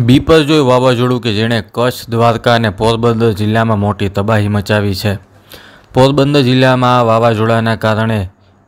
બીપર બીપરજોય વાવાઝોડું કે જેણે કચ્છ દ્વારકા અને પોરબંદર જિલ્લામાં મોટી તબાહી મચાવી છે પોરબંદર જિલ્લામાં આ વાવાઝોડાના કારણે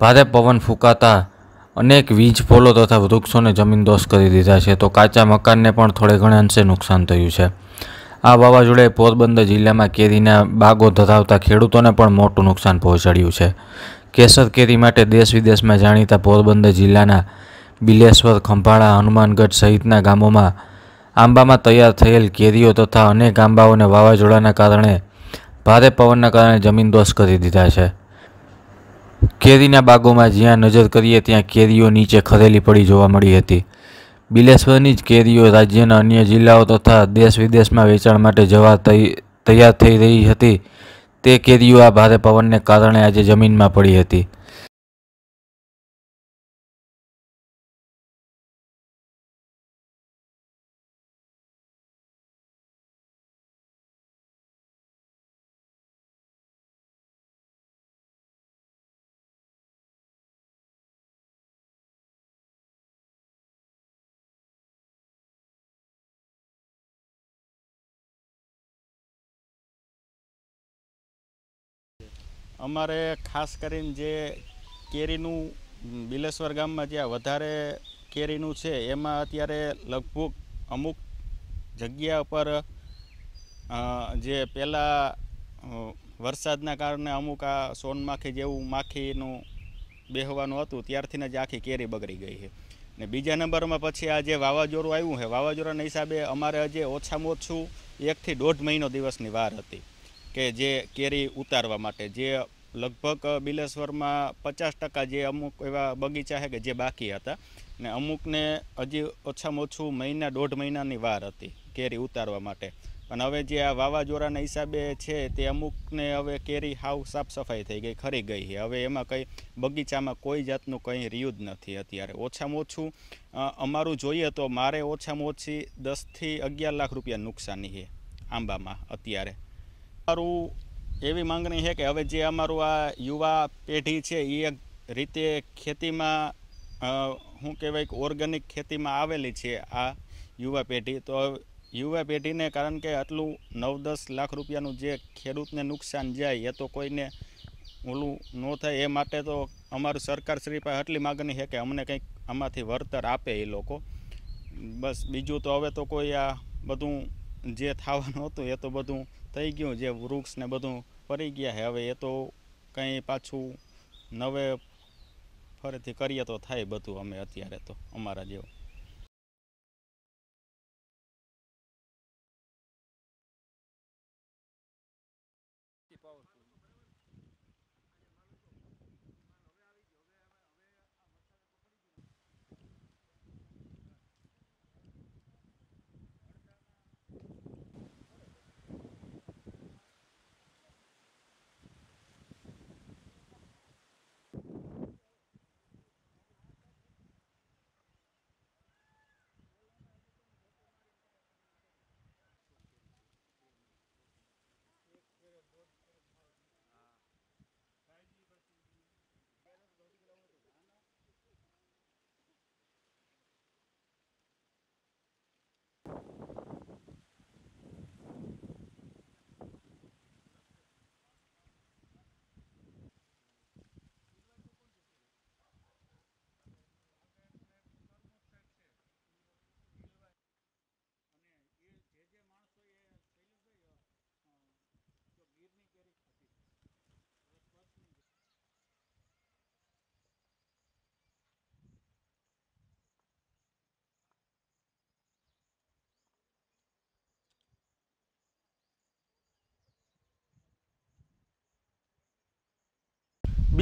ભારે પવન ફૂંકાતા અનેક વીજ વીજપોલો તથા વૃક્ષોને જમીનદોસ્ત કરી દીધા છે તો કાચા મકાનને પણ થોડે ઘણે અંશે નુકસાન થયું છે આ વાવાઝોડાએ પોરબંદર જિલ્લામાં કેરીના બાગો ધરાવતા ખેડૂતોને પણ મોટું નુકસાન પહોંચાડ્યું છે કેસર કેરી માટે દેશ વિદેશમાં જાણીતા પોરબંદર જિલ્લાના બિલેશ્વર ખંભાળા હનુમાનગઢ સહિતના ગામોમાં આંબામાં તૈયાર થયેલ કેરીઓ તથા અનેક આંબાઓને વાવાઝોડાના કારણે ભારે પવનના કારણે જમીન દોષ કરી દીધા છે કેરીના બાગોમાં જ્યાં નજર કરીએ ત્યાં કેરીઓ નીચે ખરેલી પડી જોવા મળી હતી બિલેશ્વરની જ કેરીઓ રાજ્યના અન્ય જિલ્લાઓ તથા દેશ વિદેશમાં વેચાણ માટે જવા તૈયાર થઈ રહી હતી તે કેરીઓ આ ભારે પવનને કારણે આજે જમીનમાં પડી હતી અમારે ખાસ કરીને જે કેરીનું બિલેશ્વર ગામમાં જ્યાં વધારે કેરીનું છે એમાં અત્યારે લગભગ અમુક જગ્યા પર જે પહેલાં વરસાદના કારણે અમુક આ સોનમાખી જેવું માખીનું બેહવાનું હતું ત્યારથી જ આખી કેરી બગડી ગઈ છે ને બીજા નંબરમાં પછી આ જે વાવાઝોડું આવ્યું છે વાવાઝોડાના હિસાબે અમારે હજી ઓછામાં ઓછું એકથી દોઢ મહિનો દિવસની વાર હતી કે જે કેરી ઉતારવા માટે જે લગભગ બિલેશ્વરમાં પચાસ ટકા જે અમુક એવા બગીચા છે કે જે બાકી હતા ને અમુકને હજી ઓછામાં ઓછું મહિના દોઢ મહિનાની વાર હતી કેરી ઉતારવા માટે પણ હવે જે આ વાવાઝોડાના હિસાબે છે તે અમુકને હવે કેરી હાવ સાફ સફાઈ થઈ ગઈ ખરી ગઈ છે હવે એમાં કંઈ બગીચામાં કોઈ જાતનું કંઈ રહ્યું નથી અત્યારે ઓછામાં ઓછું અમારું જોઈએ તો મારે ઓછામાં ઓછી દસથી અગિયાર લાખ રૂપિયા નુકસાની છે આંબામાં અત્યારે મારું એવી માંગણી છે કે હવે જે અમારું આ યુવા પેઢી છે એ એક રીતે ખેતીમાં શું કહેવાય કે ઓર્ગેનિક ખેતીમાં આવેલી છે આ યુવા પેઢી તો યુવા પેઢીને કારણ કે આટલું નવ દસ લાખ રૂપિયાનું જે ખેડૂતને નુકસાન જાય એ તો કોઈને ઓલું ન થાય એ માટે તો અમારું સરકાર શ્રી પાસે આટલી માગણી છે કે અમને કંઈક આમાંથી વળતર આપે એ લોકો બસ બીજું તો હવે તો કોઈ આ બધું જે થવાનું હતું એ તો બધું થઈ ગયું જે વૃક્ષ ને બધું પડી ગયા છે હવે એ તો કંઈ પાછું નવે ફરીથી કરીએ તો થાય બધું અમે અત્યારે તો અમારા જેવું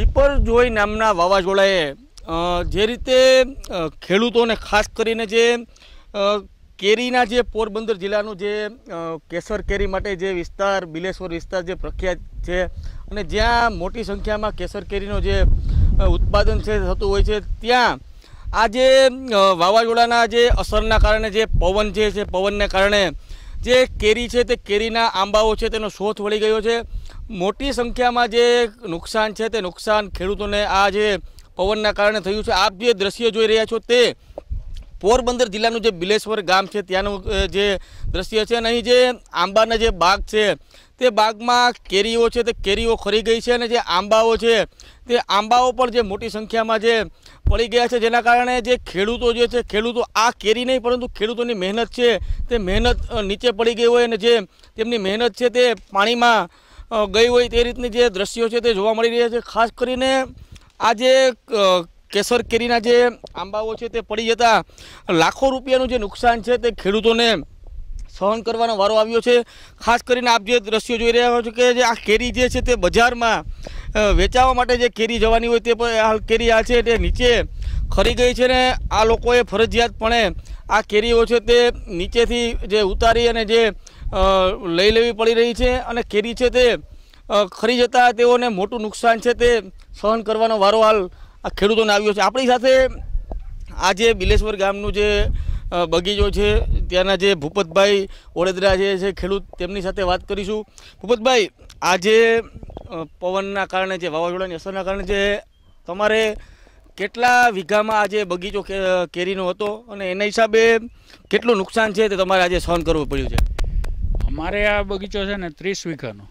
બિપરજોય નામના વાવાઝોડાએ જે રીતે ખેડૂતોને ખાસ કરીને જે કેરીના જે પોરબંદર જિલ્લાનું જે કેસર કેરી માટે જે વિસ્તાર બિલેશ્વર વિસ્તાર જે પ્રખ્યાત છે અને જ્યાં મોટી સંખ્યામાં કેસર કેરીનો જે ઉત્પાદન છે થતું હોય છે ત્યાં આ જે વાવાઝોડાના જે અસરના કારણે જે પવન જે છે પવનને કારણે જે કેરી છે તે કેરીના આંબાઓ છે તેનો શોથ વળી ગયો છે મોટી સંખ્યામાં જે નુકસાન છે તે નુકસાન ખેડૂતોને આ જે પવનના કારણે થયું છે આપ જે દ્રશ્ય જોઈ રહ્યા છો તે પોરબંદર જિલ્લાનું જે બિલેશ્વર ગામ છે ત્યાંનું જે દ્રશ્ય છે અને અહીં જે આંબાના જે બાગ છે તે બાગમાં કેરીઓ છે તે કેરીઓ ખરી ગઈ છે અને જે આંબાઓ છે તે આંબાઓ પણ જે મોટી સંખ્યામાં જે પડી ગયા છે જેના કારણે જે ખેડૂતો જે છે ખેડૂતો આ કેરી નહીં પરંતુ ખેડૂતોની મહેનત છે તે મહેનત નીચે પડી ગઈ હોય અને જે તેમની મહેનત છે તે પાણીમાં ગઈ હોય તે રીતની જે દ્રશ્યો છે તે જોવા મળી રહ્યા છે ખાસ કરીને આ જે કેસર કેરીના જે આંબાઓ છે તે પડી જતા લાખો રૂપિયાનું જે નુકસાન છે તે ખેડૂતોને સહન કરવાનો વારો આવ્યો છે ખાસ કરીને આપ જે દ્રશ્યો જોઈ રહ્યા છો કે જે આ કેરી જે છે તે બજારમાં વેચાવા માટે જે કેરી જવાની હોય તે પણ હાલ કેરી આ છે તે નીચે ખરી ગઈ છે ને આ લોકોએ ફરજિયાતપણે આ કેરીઓ છે તે નીચેથી જે ઉતારી અને જે લઈ લેવી પડી રહી છે અને કેરી છે તે ખરી જતા તેઓને મોટું નુકસાન છે તે સહન કરવાનો વારો હાલ આ ખેડૂતોને આવ્યો છે આપણી સાથે આ જે બિલેશ્વર ગામનું જે બગીચો છે ત્યાંના જે ભૂપતભાઈ ઓડેદરા જે છે ખેડૂત તેમની સાથે વાત કરીશું ભૂપતભાઈ આજે પવનના કારણે જે વાવાઝોડાની અસરના કારણે જે તમારે કેટલા વીઘામાં આજે બગીચો કેરીનો હતો અને એના હિસાબે કેટલું નુકસાન છે તે તમારે આજે સહન કરવું પડ્યું છે અમારે આ બગીચો છે ને ત્રીસ વીઘાનો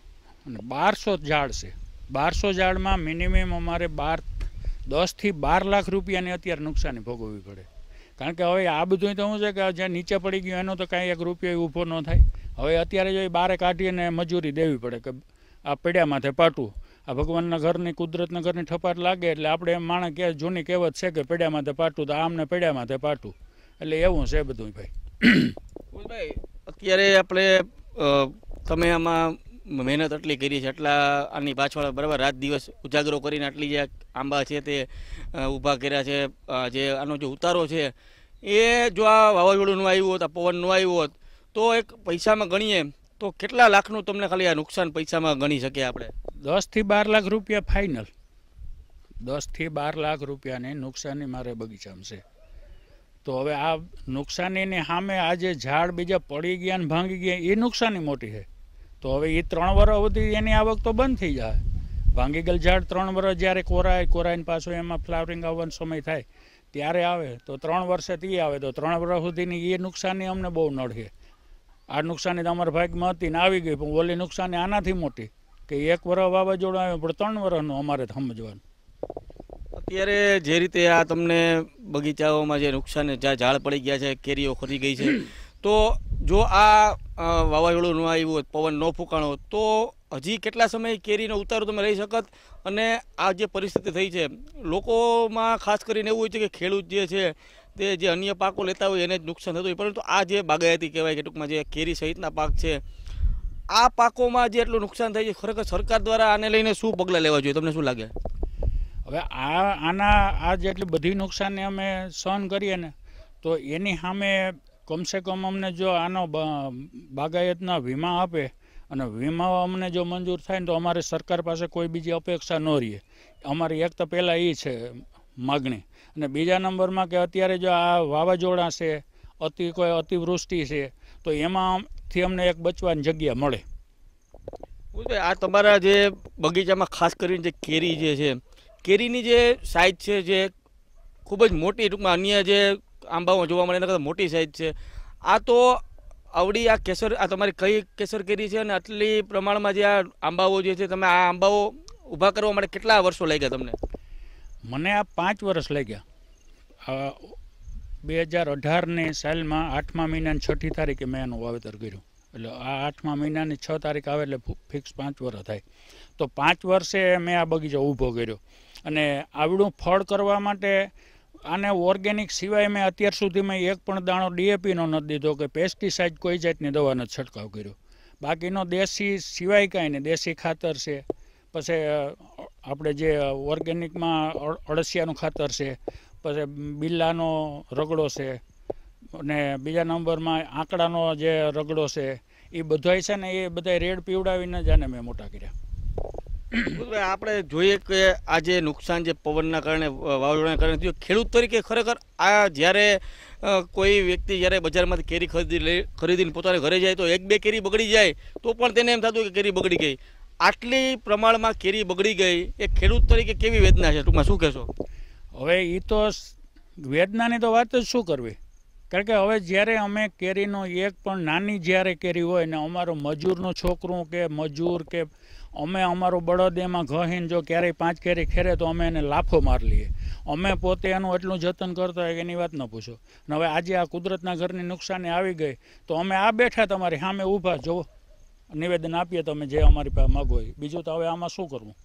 અને બારસો ઝાડ છે બારસો ઝાડમાં મિનિમમ અમારે બાર દસથી બાર લાખ રૂપિયાની અત્યારે નુકસાની ભોગવવી પડે કારણ કે હવે આ બધું તો શું છે કે જ્યાં નીચે પડી ગયું એનો તો કાંઈ એક રૂપિયો ઊભો ન થાય હવે અત્યારે જો એ બારે કાઢીને મજૂરી દેવી પડે કે આ પડ્યા માથે પાટું આ ભગવાનના ઘરની કુદરતના ઘરની ઠપાટ લાગે એટલે આપણે એમ માણસ કે જૂની કહેવત છે કે પડ્યા માથે પાટું તો આમને પડ્યા માથે પાટું એટલે એવું છે બધું ભાઈ ભાઈ અત્યારે આપણે તમે આમાં મહેનત એટલી કરી છે એટલા આની પાછળ બરાબર રાત દિવસ ઉજાગરો કરીને આટલી જે આંબા છે તે ઊભા કર્યા છે જે આનો જે ઉતારો છે એ જો આ વાવાઝોડુંનું આવ્યું હોત આ પવન આવ્યું હોત તો એક પૈસામાં ગણીએ તો કેટલા લાખનું તમને ખાલી આ નુકસાન પૈસામાં ગણી શકીએ આપણે દસથી બાર લાખ રૂપિયા ફાઇનલ દસથી બાર લાખ રૂપિયાની નુકસાની મારે બગીચામાં છે તો હવે આ નુકસાનીની સામે આ જે ઝાડ બીજા પડી ગયા ને ભાંગી ગયા એ નુકસાની મોટી છે તો હવે એ ત્રણ વર્ષ સુધી એની આવક તો બંધ થઈ જાય ભાંગી ગયેલ ઝાડ ત્રણ વર્ષ જ્યારે કોરાય કોરાઈને પાછું એમાં ફ્લાવરિંગ આવવાનો સમય થાય ત્યારે આવે તો ત્રણ વર્ષે તે આવે તો ત્રણ વર્ષ સુધીની એ નુકસાની અમને બહુ નડશે આ નુકસાની તો અમારા ભાગમાં હતી ને આવી ગઈ પણ ઓલી નુકસાની આનાથી મોટી કે એક વર્ષ વાવાઝોડું આવ્યું પણ ત્રણ વર્ષનું અમારે સમજવાનું અત્યારે જે રીતે આ તમને બગીચાઓમાં જે નુકસાન જ્યાં ઝાડ પડી ગયા છે કેરીઓ ખરી ગઈ છે તો જો આ વાવાઝોડું ન આવ્યું હોત પવન ન ફૂંકાણો તો હજી કેટલા સમય કેરીનો ઉતારો તમે રહી શકત અને આ જે પરિસ્થિતિ થઈ છે લોકોમાં ખાસ કરીને એવું હોય છે કે ખેડૂત જે છે તે જે અન્ય પાકો લેતા હોય એને જ નુકસાન થતું હોય પરંતુ આ જે બાગાયતી કહેવાય કે ટૂંકમાં જે કેરી સહિતના પાક છે આ પાકોમાં જે એટલું નુકસાન થાય છે ખરેખર સરકાર દ્વારા આને લઈને શું પગલાં લેવા જોઈએ તમને શું લાગે હવે આ આના આ જેટલી બધી નુકસાનને અમે સહન કરીએ ને તો એની સામે કમસે કમ અમને જો આનો બાગાયતના વીમા આપે અને વીમા અમને જો મંજૂર થાય ને તો અમારે સરકાર પાસે કોઈ બીજી અપેક્ષા ન રહે અમારી એક તો પહેલાં એ છે માગણી અને બીજા નંબરમાં કે અત્યારે જો આ વાવાઝોડા છે અતિ કોઈ અતિવૃષ્ટિ છે તો એમાંથી અમને એક બચવાની જગ્યા મળે આ તમારા જે બગીચામાં ખાસ કરીને જે કેરી જે છે કેરીની જે સાઇઝ છે જે ખૂબ જ મોટી ટૂંકમાં અન્ય જે આંબાઓ જોવા મળે એના કરતાં મોટી સાઇઝ છે આ તો આવડી આ કેસર આ તમારી કઈ કેસર કેરી છે અને આટલી પ્રમાણમાં જે આ આંબાઓ જે છે તમે આ આંબાઓ ઊભા કરવા માટે કેટલા વર્ષો લાગ્યા તમને મને આ પાંચ વર્ષ લાગ્યા બે હજાર અઢારની સાલમાં આઠમા મહિનાની છઠ્ઠી તારીખે મેં એનું વાવેતર કર્યું એટલે આ આઠમા મહિનાની છ તારીખ આવે એટલે ફિક્સ પાંચ વર્ષ થાય તો પાંચ વર્ષે મેં આ બગીચો ઊભો કર્યો અને આવડું ફળ કરવા માટે આને ઓર્ગેનિક સિવાય મેં અત્યાર સુધી મેં એક પણ દાણો ડીએપીનો નથી દીધો કે પેસ્ટિસાઇડ કોઈ જાતની દવાનો છંટકાવ કર્યો બાકીનો દેશી સિવાય કાંઈ નહીં દેશી ખાતર છે પછી આપણે જે ઓર્ગેનિકમાં અળસિયાનું ખાતર છે પછી બિલ્લાનો રગડો છે અને બીજા નંબરમાં આંકડાનો જે રગડો છે એ બધાય છે ને એ બધા રેડ પીવડાવીને જ આને મેં મોટા કર્યા આપણે જોઈએ કે આજે નુકસાન જે પવનના કારણે વાવાઝોડાના કારણે થયું ખેડૂત તરીકે ખરેખર આ જ્યારે કોઈ વ્યક્તિ જ્યારે બજારમાંથી કેરી ખરીદી લઈ ખરીદીને પોતાને ઘરે જાય તો એક બે કેરી બગડી જાય તો પણ તેને એમ થતું કે કેરી બગડી ગઈ આટલી પ્રમાણમાં કેરી બગડી ગઈ એ ખેડૂત તરીકે કેવી વેદના છે ટૂંકમાં શું કહેશો હવે એ તો વેદનાની તો વાત જ શું કરવી કારણ કે હવે જ્યારે અમે કેરીનો એક પણ નાની જ્યારે કેરી હોય ને અમારો મજૂરનો છોકરો કે મજૂર કે અમે અમારું બળદ એમાં ઘહીને જો ક્યારેય પાંચ કેરી ખેરે તો અમે એને લાફો માર લઈએ અમે પોતે એનું એટલું જતન કરતા હોય કે એની વાત ન પૂછો અને હવે આજે આ કુદરતના ઘરની નુકસાની આવી ગઈ તો અમે આ બેઠા તમારી સામે ઊભા જુઓ નિવેદન આપીએ તમે જે અમારી પાસે હોય બીજું તો હવે આમાં શું કરવું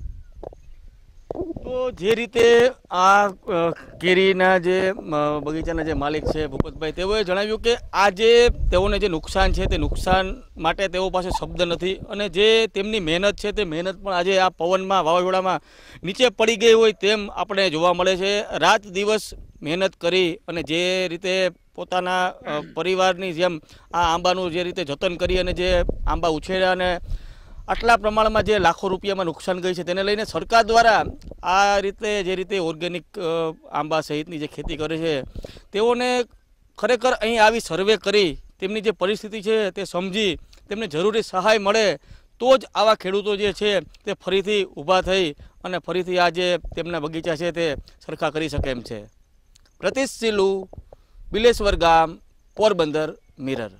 તો જે રીતે આ કેરીના જે બગીચાના જે માલિક છે ભૂપતભાઈ તેઓએ જણાવ્યું કે આ જે તેઓને જે નુકસાન છે તે નુકસાન માટે તેઓ પાસે શબ્દ નથી અને જે તેમની મહેનત છે તે મહેનત પણ આજે આ પવનમાં વાવાઝોડામાં નીચે પડી ગઈ હોય તેમ આપણે જોવા મળે છે રાત દિવસ મહેનત કરી અને જે રીતે પોતાના પરિવારની જેમ આ આંબાનું જે રીતે જતન કરી અને જે આંબા ઉછેર્યા અને આટલા પ્રમાણમાં જે લાખો રૂપિયામાં નુકસાન ગઈ છે તેને લઈને સરકાર દ્વારા આ રીતે જે રીતે ઓર્ગેનિક આંબા સહિતની જે ખેતી કરે છે તેઓને ખરેખર અહીં આવી સર્વે કરી તેમની જે પરિસ્થિતિ છે તે સમજી તેમને જરૂરી સહાય મળે તો જ આવા ખેડૂતો જે છે તે ફરીથી ઊભા થઈ અને ફરીથી આ જે તેમના બગીચા છે તે સરખા કરી શકે એમ છે પ્રતિશ બિલેશ્વર ગામ પોરબંદર મિરર